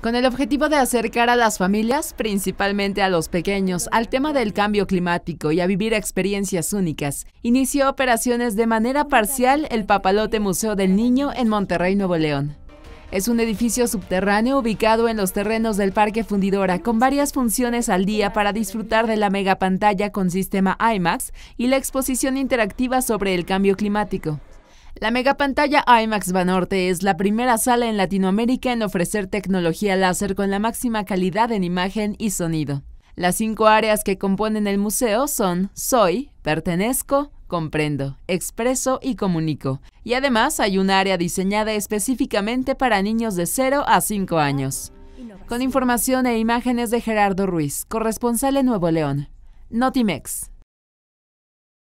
con el objetivo de acercar a las familias, principalmente a los pequeños, al tema del cambio climático y a vivir experiencias únicas. Inició operaciones de manera parcial el Papalote Museo del Niño en Monterrey, Nuevo León. Es un edificio subterráneo ubicado en los terrenos del Parque Fundidora con varias funciones al día para disfrutar de la megapantalla con sistema IMAX y la exposición interactiva sobre el cambio climático. La megapantalla IMAX Banorte es la primera sala en Latinoamérica en ofrecer tecnología láser con la máxima calidad en imagen y sonido. Las cinco áreas que componen el museo son Soy, Pertenezco, Comprendo, Expreso y Comunico. Y además hay un área diseñada específicamente para niños de 0 a 5 años. Con información e imágenes de Gerardo Ruiz, corresponsal de Nuevo León. Notimex.